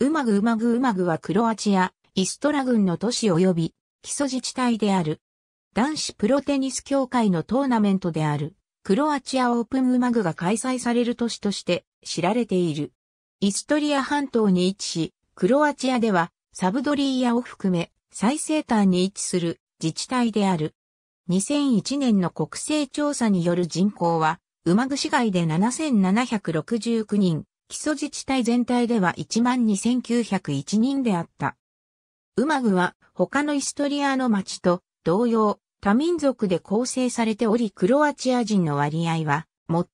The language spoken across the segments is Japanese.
ウマグウマグウマグはクロアチア、イストラ郡の都市及び基礎自治体である。男子プロテニス協会のトーナメントである、クロアチアオープンウマグが開催される都市として知られている。イストリア半島に位置し、クロアチアではサブドリーヤを含め最西端に位置する自治体である。2001年の国勢調査による人口は、ウマグ市街で7769人、基礎自治体全体では12,901人であった。ウマグは他のイストリアの町と同様、多民族で構成されておりクロアチア人の割合は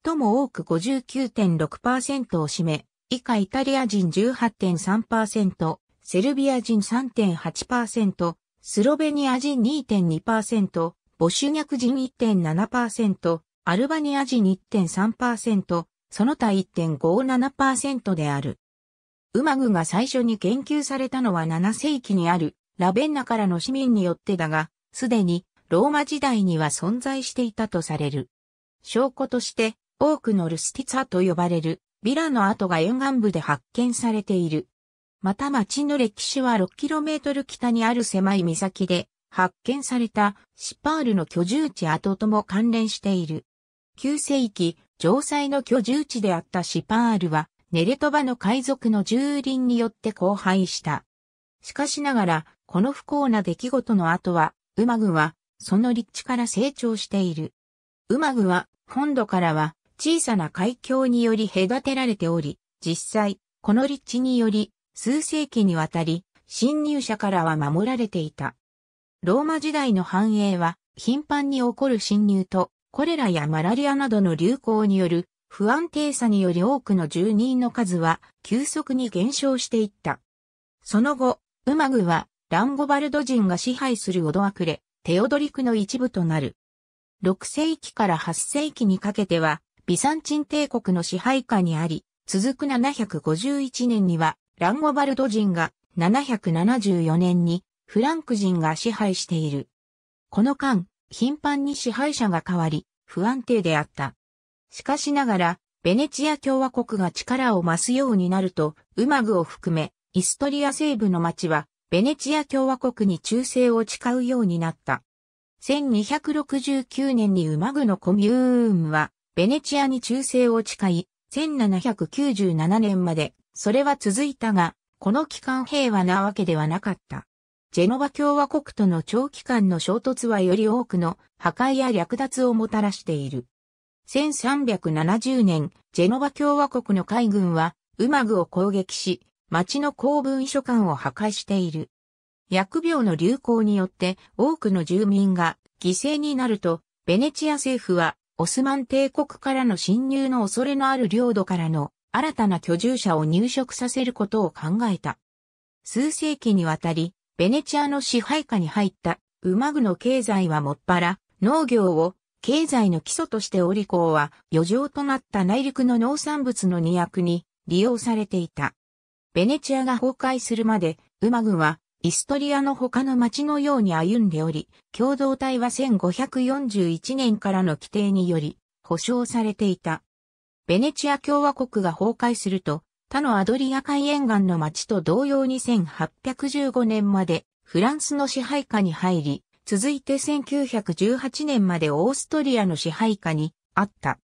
最も多く59.6%を占め、以下イタリア人18.3%、セルビア人3.8%、スロベニア人2.2%、ボシュニャク人1.7%、アルバニア人1.3%、その他1.57%である。ウマグが最初に研究されたのは7世紀にあるラベンナからの市民によってだが、すでにローマ時代には存在していたとされる。証拠として多くのルスティツァと呼ばれるビラの跡が沿岸部で発見されている。また町の歴史は 6km 北にある狭い岬で発見されたシパールの居住地跡とも関連している。9世紀、城塞の居住地であったシパールは、ネレトバの海賊の蹂躙によって荒廃した。しかしながら、この不幸な出来事の後は、ウマグは、その立地から成長している。ウマグは、本土からは、小さな海峡により隔てられており、実際、この立地により、数世紀にわたり、侵入者からは守られていた。ローマ時代の繁栄は、頻繁に起こる侵入と、コレラやマラリアなどの流行による不安定さにより多くの住人の数は急速に減少していった。その後、ウマグはランゴバルド人が支配するオドアクレ、テオドリクの一部となる。6世紀から8世紀にかけては、ビサンチン帝国の支配下にあり、続く751年には、ランゴバルド人が、774年に、フランク人が支配している。この間、頻繁に支配者が変わり、不安定であった。しかしながら、ベネチア共和国が力を増すようになると、ウマグを含め、イストリア西部の町は、ベネチア共和国に忠誠を誓うようになった。1269年にウマグのコミューンは、ベネチアに忠誠を誓い、1797年まで、それは続いたが、この期間平和なわけではなかった。ジェノバ共和国との長期間の衝突はより多くの破壊や略奪をもたらしている。1370年、ジェノバ共和国の海軍は、ウマグを攻撃し、町の公文書館を破壊している。薬病の流行によって多くの住民が犠牲になると、ベネチア政府はオスマン帝国からの侵入の恐れのある領土からの新たな居住者を入植させることを考えた。数世紀にわたり、ベネチアの支配下に入った馬具の経済はもっぱら農業を経済の基礎としており港は余剰となった内陸の農産物の荷役に利用されていた。ベネチアが崩壊するまで馬群はイストリアの他の町のように歩んでおり、共同体は1541年からの規定により保障されていた。ベネチア共和国が崩壊すると、他のアドリア海沿岸の町と同様に1815年までフランスの支配下に入り、続いて1918年までオーストリアの支配下にあった。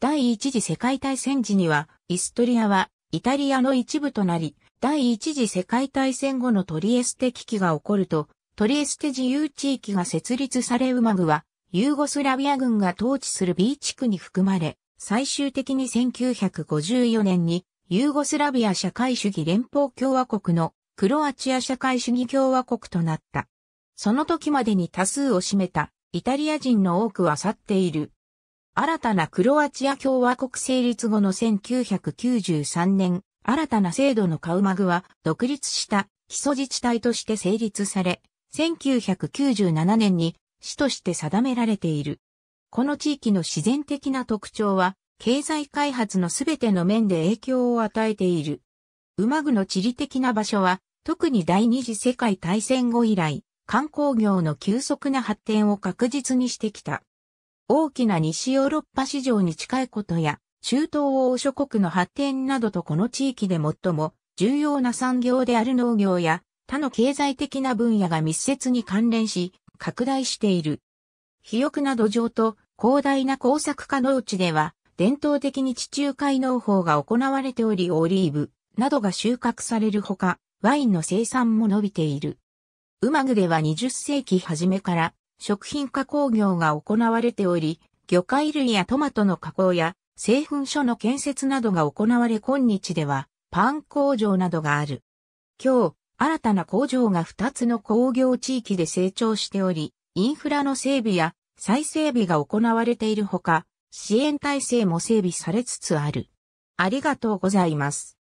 第一次世界大戦時には、イストリアはイタリアの一部となり、第一次世界大戦後のトリエステ危機が起こると、トリエステ自由地域が設立されウマグは、ユーゴスラビア軍が統治する B 地区に含まれ、最終的に1954年にユーゴスラビア社会主義連邦共和国のクロアチア社会主義共和国となった。その時までに多数を占めたイタリア人の多くは去っている。新たなクロアチア共和国成立後の1993年、新たな制度のカウマグは独立した基礎自治体として成立され、1997年に市として定められている。この地域の自然的な特徴は経済開発のすべての面で影響を与えている。馬具の地理的な場所は、特に第二次世界大戦後以来、観光業の急速な発展を確実にしてきた。大きな西ヨーロッパ市場に近いことや、中東欧諸国の発展などとこの地域で最も重要な産業である農業や他の経済的な分野が密接に関連し、拡大している。肥沃な土壌と広大な工作家う地では、伝統的に地中海農法が行われておりオリーブなどが収穫されるほか、ワインの生産も伸びている。ウマグでは20世紀初めから食品加工業が行われており、魚介類やトマトの加工や製粉所の建設などが行われ今日ではパン工場などがある。今日、新たな工場が2つの工業地域で成長しており、インフラの整備や再整備が行われているほか、支援体制も整備されつつある。ありがとうございます。